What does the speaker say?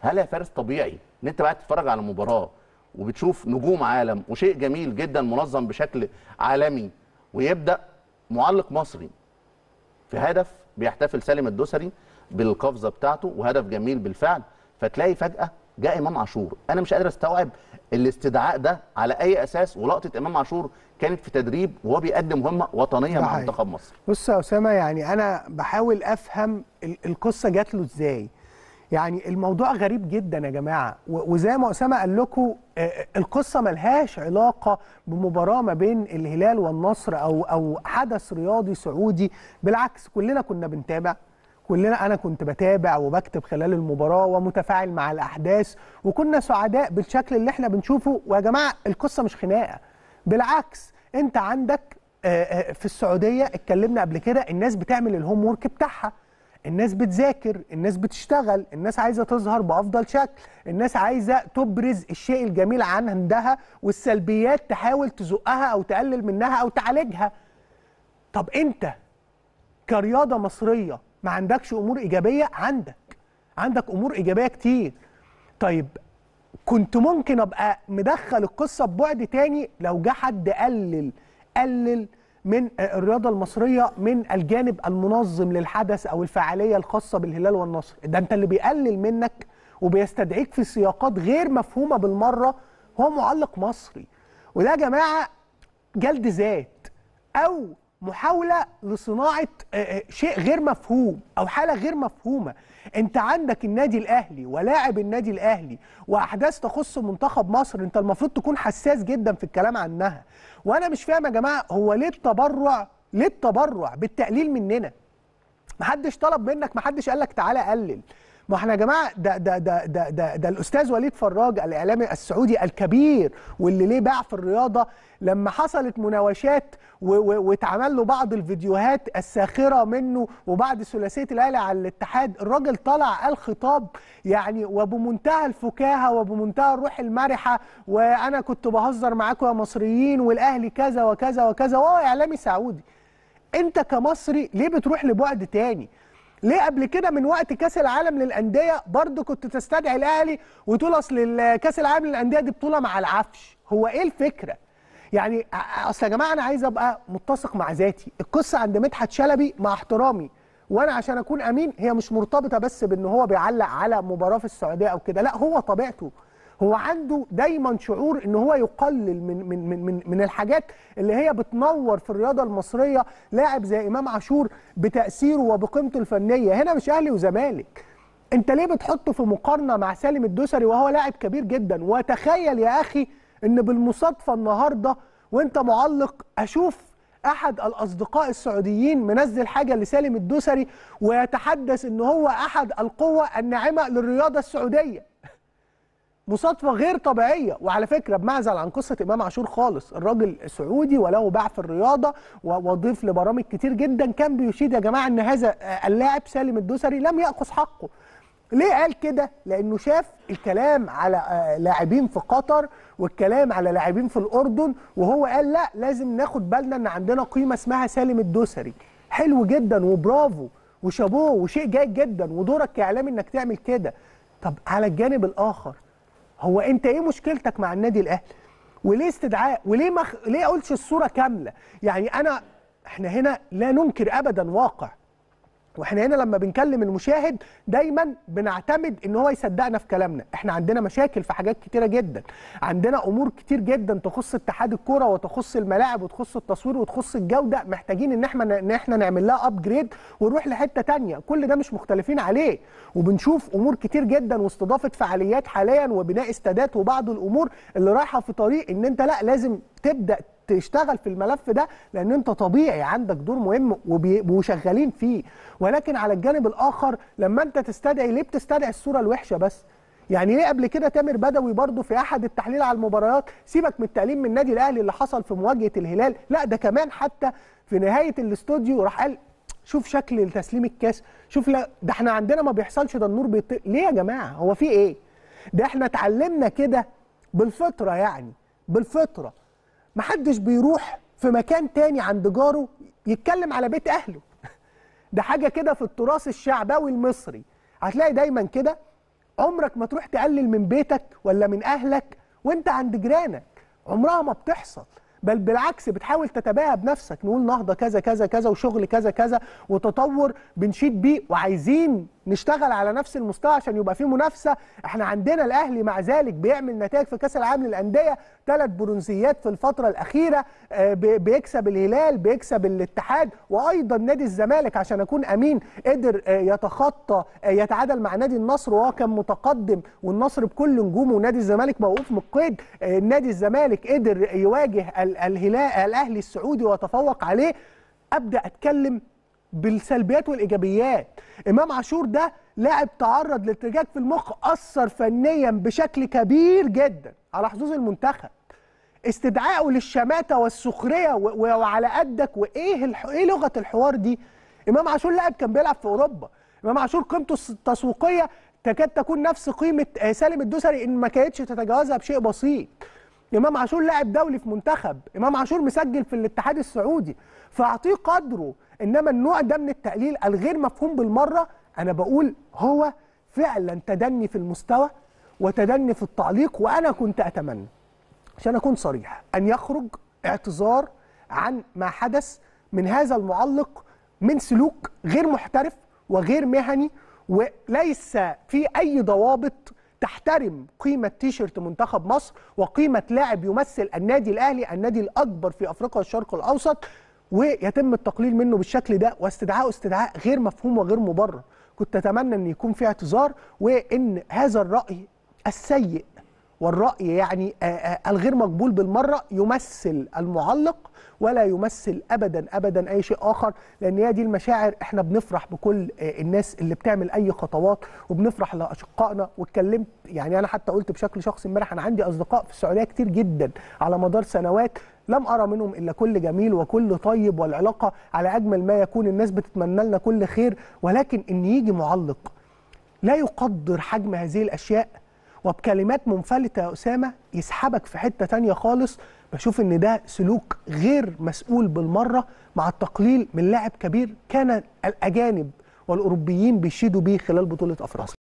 هل يا فارس طبيعي ان انت بقى تتفرج على مباراه وبتشوف نجوم عالم وشيء جميل جدا منظم بشكل عالمي ويبدا معلق مصري في هدف بيحتفل سالم الدوسري بالقفزه بتاعته وهدف جميل بالفعل فتلاقي فجاه جاء امام عاشور انا مش قادر استوعب الاستدعاء ده على اي اساس ولقطه امام عاشور كانت في تدريب وهو بيقدم مهمه وطنيه مع منتخب مصر بص يا اسامه يعني انا بحاول افهم القصه جات له ازاي يعني الموضوع غريب جدا يا جماعه وزي ما اسامه قال لكم القصه ملهاش علاقه بمباراه ما بين الهلال والنصر او او حدث رياضي سعودي بالعكس كلنا كنا بنتابع كلنا انا كنت بتابع وبكتب خلال المباراه ومتفاعل مع الاحداث وكنا سعداء بالشكل اللي احنا بنشوفه ويا جماعه القصه مش خناقه بالعكس انت عندك في السعوديه اتكلمنا قبل كده الناس بتعمل الهوم ورك بتاعها الناس بتذاكر الناس بتشتغل الناس عايزة تظهر بأفضل شكل الناس عايزة تبرز الشيء الجميل عندها والسلبيات تحاول تزقها أو تقلل منها أو تعالجها طب أنت كرياضة مصرية ما عندكش أمور إيجابية عندك عندك أمور إيجابية كتير طيب كنت ممكن أبقى مدخل القصة ببعد تاني لو جه حد قلل قلل من الرياضه المصريه من الجانب المنظم للحدث او الفعاليه الخاصه بالهلال والنصر ده انت اللي بيقلل منك وبيستدعيك في سياقات غير مفهومه بالمره هو معلق مصري وده يا جماعه جلد ذات او محاوله لصناعه آه، آه، شيء غير مفهوم او حاله غير مفهومه انت عندك النادي الاهلي ولاعب النادي الاهلي واحداث تخص منتخب مصر انت المفروض تكون حساس جدا في الكلام عنها وانا مش فاهم يا جماعه هو ليه التبرع ليه التبرع بالتقليل مننا محدش طلب منك محدش قال لك تعالى قلل ما احنا يا جماعه ده ده ده ده ده, ده الاستاذ وليد فراج الاعلامي السعودي الكبير واللي ليه باع في الرياضه لما حصلت مناوشات واتعمل له بعض الفيديوهات الساخره منه وبعد ثلاثيه الاهلي على الاتحاد الراجل طلع قال خطاب يعني وبمنتهى الفكاهه وبمنتهى الروح المرحه وانا كنت بهزر معاكم يا مصريين والاهلي كذا وكذا وكذا وهو اعلامي سعودي انت كمصري ليه بتروح لبعد تاني ليه قبل كده من وقت كاس العالم للانديه برضه كنت تستدعي الاهلي وتقول اصل كاس العالم للانديه دي بطوله مع العفش هو ايه الفكره يعني اصل يا جماعه انا عايز ابقى متسق مع ذاتي القصه عند مدحت شلبي مع احترامي وانا عشان اكون امين هي مش مرتبطه بس بان هو بيعلق على مباراه في السعوديه او كده لا هو طبيعته هو عنده دايما شعور ان هو يقلل من من من من الحاجات اللي هي بتنور في الرياضه المصريه لاعب زي امام عاشور بتاثيره وبقيمته الفنيه هنا مش اهلي وزمالك انت ليه بتحطه في مقارنه مع سالم الدوسري وهو لاعب كبير جدا وتخيل يا اخي ان بالمصادفه النهارده وانت معلق اشوف احد الاصدقاء السعوديين منزل حاجه لسالم الدوسري ويتحدث ان هو احد القوى الناعمه للرياضه السعوديه مصادفه غير طبيعيه وعلى فكره بمعزل عن قصه امام عاشور خالص الراجل سعودي وله باع في الرياضه وضيف لبرامج كتير جدا كان بيشيد يا جماعه ان هذا اللاعب سالم الدوسري لم ياخذ حقه ليه قال كده لانه شاف الكلام على آه، لاعبين في قطر والكلام على لاعبين في الاردن وهو قال لا لازم ناخد بالنا ان عندنا قيمه اسمها سالم الدوسري حلو جدا وبرافو وشابوه وشيء جيد جدا ودورك كاعلامي انك تعمل كده طب على الجانب الاخر هو انت ايه مشكلتك مع النادي الاهلي وليه استدعاء وليه مخ... ليه قلتش الصوره كامله يعني انا احنا هنا لا ننكر ابدا واقع واحنا هنا لما بنكلم المشاهد دايما بنعتمد ان هو يصدقنا في كلامنا احنا عندنا مشاكل في حاجات كتيره جدا عندنا امور كتير جدا تخص اتحاد الكوره وتخص الملاعب وتخص التصوير وتخص الجوده محتاجين ان احنا ان احنا نعمل لها ابجريد ونروح لحته تانية كل ده مش مختلفين عليه وبنشوف امور كتير جدا واستضافه فعاليات حاليا وبناء استادات وبعض الامور اللي رايحه في طريق ان انت لا لازم تبدا تشتغل في الملف ده لان انت طبيعي عندك دور مهم وشغالين فيه ولكن على الجانب الاخر لما انت تستدعي ليه بتستدعي الصوره الوحشه بس يعني ليه قبل كده تامر بدوي برضه في احد التحليل على المباريات سيبك من التعليم من النادي الاهلي اللي حصل في مواجهه الهلال لا ده كمان حتى في نهايه الاستوديو راح قال شوف شكل تسليم الكاس شوف لا ده احنا عندنا ما بيحصلش ده النور بيطير ليه يا جماعه هو في ايه ده احنا اتعلمنا كده بالفطره يعني بالفطره محدش بيروح في مكان تاني عند جاره يتكلم على بيت اهله ده حاجه كده في التراث الشعبوي المصري هتلاقي دايما كده عمرك ما تروح تقلل من بيتك ولا من اهلك وانت عند جيرانك عمرها ما بتحصل بل بالعكس بتحاول تتباهى بنفسك نقول نهضه كذا كذا كذا وشغل كذا كذا وتطور بنشيد بيه وعايزين نشتغل على نفس المستوى عشان يبقى في منافسه احنا عندنا الاهلي مع ذلك بيعمل نتائج في كاس العالم للانديه ثلاث برونزيات في الفتره الاخيره آه، بيكسب الهلال بيكسب الاتحاد وايضا نادي الزمالك عشان اكون امين قدر آه، يتخطى آه، يتعادل مع نادي النصر وهو كان متقدم والنصر بكل نجومه ونادي الزمالك موقوف من القيد نادي الزمالك قدر يواجه الهلال الاهلي السعودي وتفوق عليه ابدا اتكلم بالسلبيات والايجابيات امام عاشور ده لاعب تعرض لارتجاج في المخ اثر فنيا بشكل كبير جدا على حظوظ المنتخب استدعائه للشماته والسخريه وعلى قدك وايه الح... ايه لغه الحوار دي امام عاشور لاعب كان بيلعب في اوروبا امام عاشور قيمته التسويقيه تكاد تكون نفس قيمه آه، سالم الدوسري ان ما كانتش تتجاوزها بشيء بسيط امام عاشور لاعب دولي في منتخب امام عاشور مسجل في الاتحاد السعودي فاعطيه قدره انما النوع ده من التقليل الغير مفهوم بالمره انا بقول هو فعلا تدني في المستوى وتدني في التعليق وانا كنت اتمنى عشان اكون صريح ان يخرج اعتذار عن ما حدث من هذا المعلق من سلوك غير محترف وغير مهني وليس في اي ضوابط تحترم قيمه تيشرت منتخب مصر وقيمه لاعب يمثل النادي الاهلي النادي الاكبر في افريقيا والشرق الاوسط ويتم التقليل منه بالشكل ده واستدعاء استدعاء غير مفهوم وغير مبرر كنت اتمنى ان يكون في اعتذار وان هذا الراي السيء والرأي يعني آه، آه، الغير مقبول بالمرة يمثل المعلق ولا يمثل أبدا أبدا أي شيء آخر لأن هي دي المشاعر إحنا بنفرح بكل آه، الناس اللي بتعمل أي خطوات وبنفرح لأشقائنا واتكلمت يعني أنا حتى قلت بشكل شخصي امبارح أنا عندي أصدقاء في السعودية كتير جدا على مدار سنوات لم أرى منهم إلا كل جميل وكل طيب والعلاقة على أجمل ما يكون الناس بتتمنى لنا كل خير ولكن إن يجي معلق لا يقدر حجم هذه الأشياء وبكلمات منفلتة يا أسامة يسحبك في حتة تانية خالص بشوف إن ده سلوك غير مسؤول بالمرة مع التقليل من لاعب كبير كان الأجانب والأوروبيين بيشيدوا بيه خلال بطولة أفريقيا